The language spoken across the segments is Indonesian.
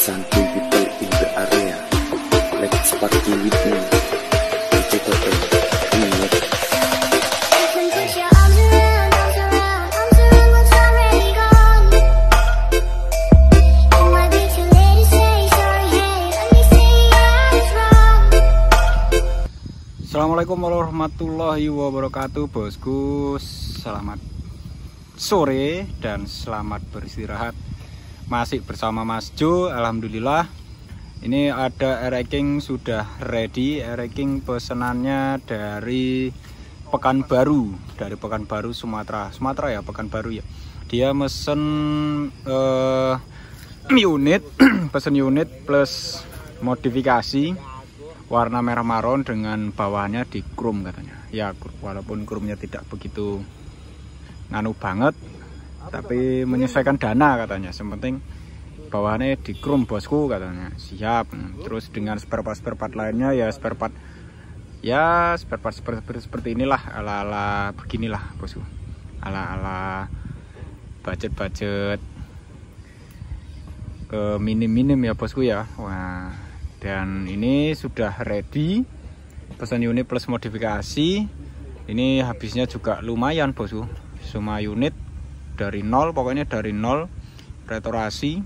people in the area Let's party with me Assalamualaikum warahmatullahi wabarakatuh bosku Selamat sore dan selamat beristirahat masih bersama Mas Jo Alhamdulillah ini ada air sudah ready air King pesenannya dari Pekanbaru dari Pekanbaru Sumatera Sumatera ya Pekanbaru ya dia mesen uh, unit pesen unit plus modifikasi warna merah maron dengan bawahnya di chrome katanya ya walaupun chrome-nya tidak begitu nganu banget tapi menyesuaikan dana katanya sementing bawahannya di krum bosku katanya siap terus dengan spare part spare part lainnya ya spare part ya spare part seperti, seperti inilah ala ala beginilah bosku ala ala budget budget ke minim minim ya bosku ya wah dan ini sudah ready pesan unit plus modifikasi ini habisnya juga lumayan bosku semua unit dari nol pokoknya dari nol retorasi,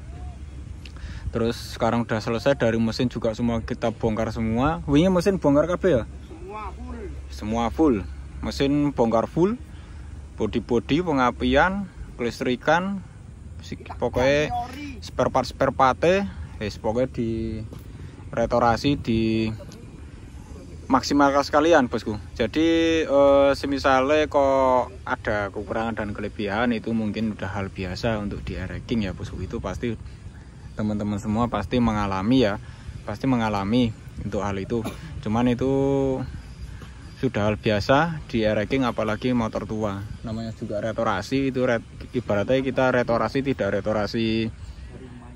terus sekarang udah selesai dari mesin juga semua kita bongkar semua winya mesin bongkar kabel ya semua full semua full mesin bongkar full bodi-bodi pengapian kelistrikan pokoknya spare part spare parte eh pokoknya di retorasi di maksimalkan sekalian bosku jadi e, eh, semisalnya kok ada kekurangan dan kelebihan itu mungkin udah hal biasa untuk di ranking ya bosku itu pasti teman-teman semua pasti mengalami ya pasti mengalami untuk hal itu cuman itu sudah hal biasa di ranking apalagi motor tua namanya juga retorasi itu ret, ibaratnya kita retorasi tidak retorasi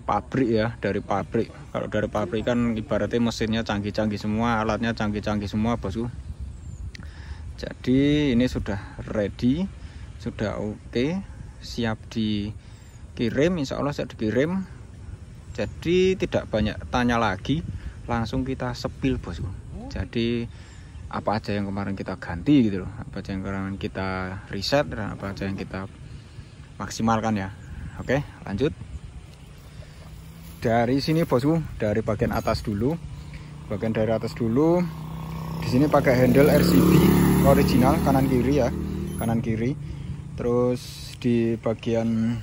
pabrik ya dari pabrik kalau dari pabrik kan ibaratnya mesinnya canggih-canggih semua alatnya canggih-canggih semua bosku jadi ini sudah ready sudah oke okay, siap dikirim insya Allah siap dikirim jadi tidak banyak tanya lagi langsung kita sepil bosku jadi apa aja yang kemarin kita ganti gitu loh apa aja yang kemarin kita riset dan apa aja yang kita maksimalkan ya oke okay, lanjut dari sini bosku dari bagian atas dulu bagian dari atas dulu di sini pakai handle RCB original kanan kiri ya kanan kiri terus di bagian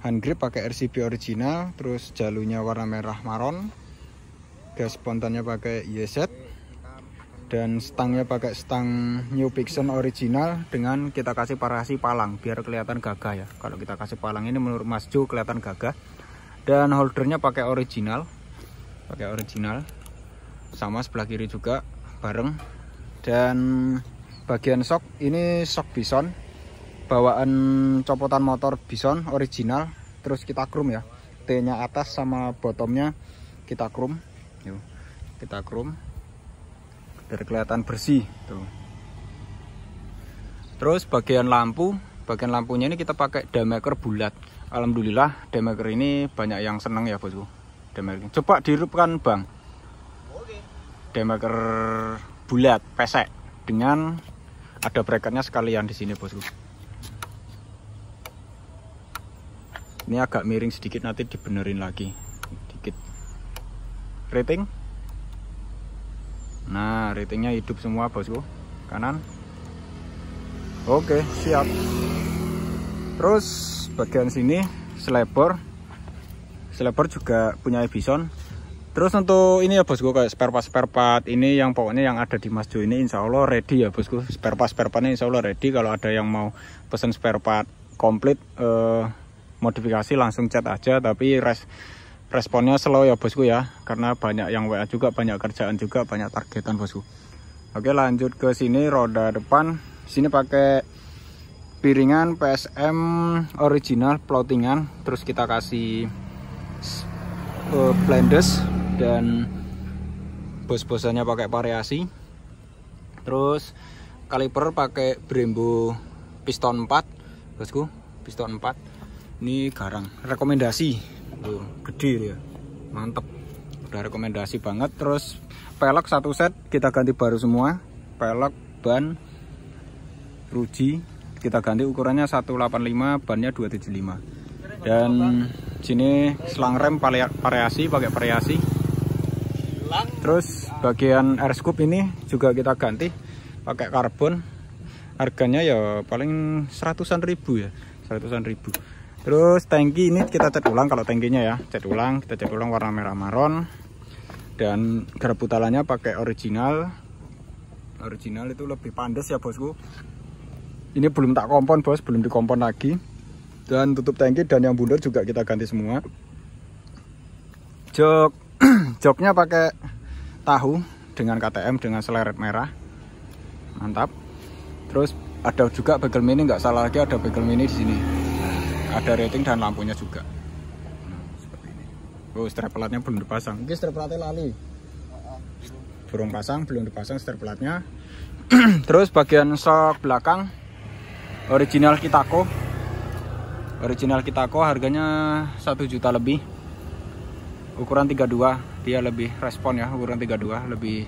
hand grip pakai RCB original terus jalurnya warna merah maron gas spontannya pakai YZ dan stangnya pakai stang New Pixon original dengan kita kasih parasi palang biar kelihatan gagah ya kalau kita kasih palang ini menurut Mas Jo kelihatan gagah dan holdernya pakai original pakai original sama sebelah kiri juga bareng dan bagian sok ini sok bison bawaan copotan motor bison original terus kita krum ya T nya atas sama bottomnya kita krum yuk kita krum biar kelihatan bersih tuh terus bagian lampu bagian lampunya ini kita pakai damaker bulat Alhamdulillah demaker ini banyak yang seneng ya bosku demaker coba dirupkan bang demaker bulat pesek dengan ada bracketnya sekalian di sini bosku ini agak miring sedikit nanti dibenerin lagi sedikit rating nah ratingnya hidup semua bosku kanan oke siap terus bagian sini selebor selebor juga punya Ebison terus untuk ini ya bosku kayak spare part spare part ini yang pokoknya yang ada di Mas Jo ini insya Allah ready ya bosku spare part spare partnya insya Allah ready kalau ada yang mau pesen spare part komplit eh, modifikasi langsung chat aja tapi res responnya slow ya bosku ya karena banyak yang WA juga banyak kerjaan juga banyak targetan bosku oke lanjut ke sini roda depan sini pakai piringan PSM original plottingan terus kita kasih uh, eh, blendes dan bos-bosannya pakai variasi terus kaliper pakai Brembo piston 4 bosku piston 4 ini garang rekomendasi tuh gede ya mantep udah rekomendasi banget terus pelek satu set kita ganti baru semua pelek ban ruji kita ganti ukurannya 185 bannya 275 dan sini selang rem variasi pakai variasi terus bagian air scoop ini juga kita ganti pakai karbon harganya ya paling seratusan ribu ya seratusan ribu terus tangki ini kita cat ulang kalau tangkinya ya cat ulang kita cat ulang warna merah maron dan garpu pakai original original itu lebih pandes ya bosku ini belum tak kompon bos belum dikompon lagi dan tutup tangki dan yang bundar juga kita ganti semua jok joknya pakai tahu dengan KTM dengan seleret merah mantap terus ada juga bagel mini nggak salah lagi ada bagel mini di sini ada rating dan lampunya juga nah, oh strap pelatnya belum dipasang ini strap platnya lali burung pasang belum dipasang strap pelatnya. terus bagian sok belakang original Kitako original Kitako harganya 1 juta lebih ukuran 32 dia lebih respon ya ukuran 32 lebih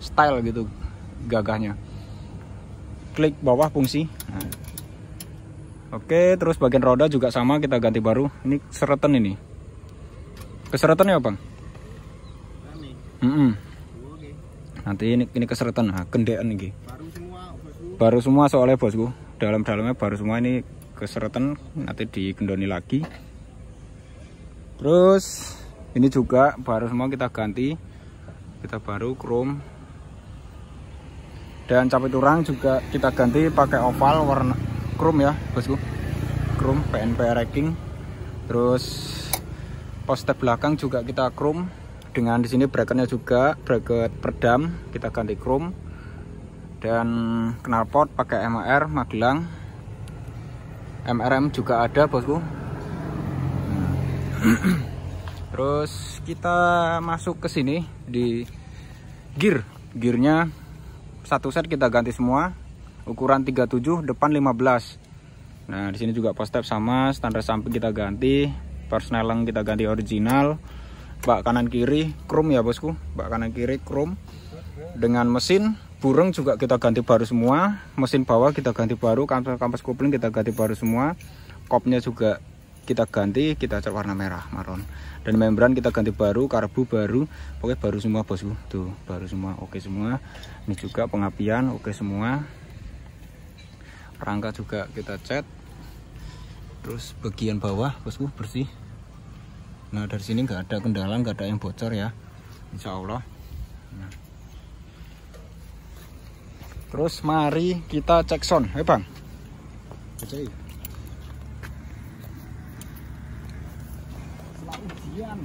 style gitu gagahnya klik bawah fungsi nah. oke terus bagian roda juga sama kita ganti baru ini seretan ini keseretan ya bang mm -mm. nanti ini ini keseretan nah, kendaan ini baru semua, baru semua soalnya bosku dalam-dalamnya baru semua ini keseretan nanti digendoni lagi terus ini juga baru semua kita ganti kita baru chrome dan capit urang juga kita ganti pakai oval warna chrome ya bosku chrome PNP racking terus poster belakang juga kita chrome dengan di sini bracketnya juga bracket peredam kita ganti chrome dan knalpot pakai MR Magelang MRM juga ada bosku hmm. terus kita masuk ke sini di gear gearnya satu set kita ganti semua ukuran 37 depan 15 nah di sini juga post step sama standar samping kita ganti persneleng kita ganti original bak kanan kiri chrome ya bosku bak kanan kiri chrome dengan mesin burung juga kita ganti baru semua mesin bawah kita ganti baru kampas, kampas kopling kita ganti baru semua kopnya juga kita ganti kita cat warna merah maron dan membran kita ganti baru karbu baru pokoknya baru semua bosku tuh baru semua oke semua ini juga pengapian oke semua rangka juga kita cat terus bagian bawah bosku bersih nah dari sini nggak ada kendala nggak ada yang bocor ya Insya Allah nah. Terus mari kita cek sound, ya Bang. Oke. Selamat ujian.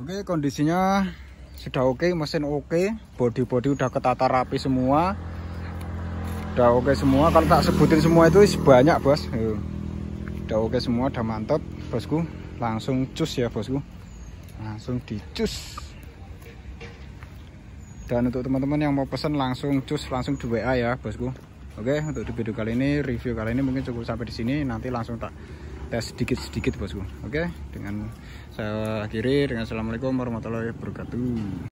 Oke kondisinya sudah oke mesin oke okay, body-body udah ketata rapi semua udah oke semua kalau tak sebutin semua itu sebanyak bos udah oke semua udah mantap bosku langsung cus ya bosku langsung dicus dan untuk teman-teman yang mau pesen langsung cus langsung di WA ya bosku oke untuk di video kali ini review kali ini mungkin cukup sampai di sini nanti langsung tak tes sedikit-sedikit bosku oke dengan saya akhiri dengan assalamualaikum warahmatullahi wabarakatuh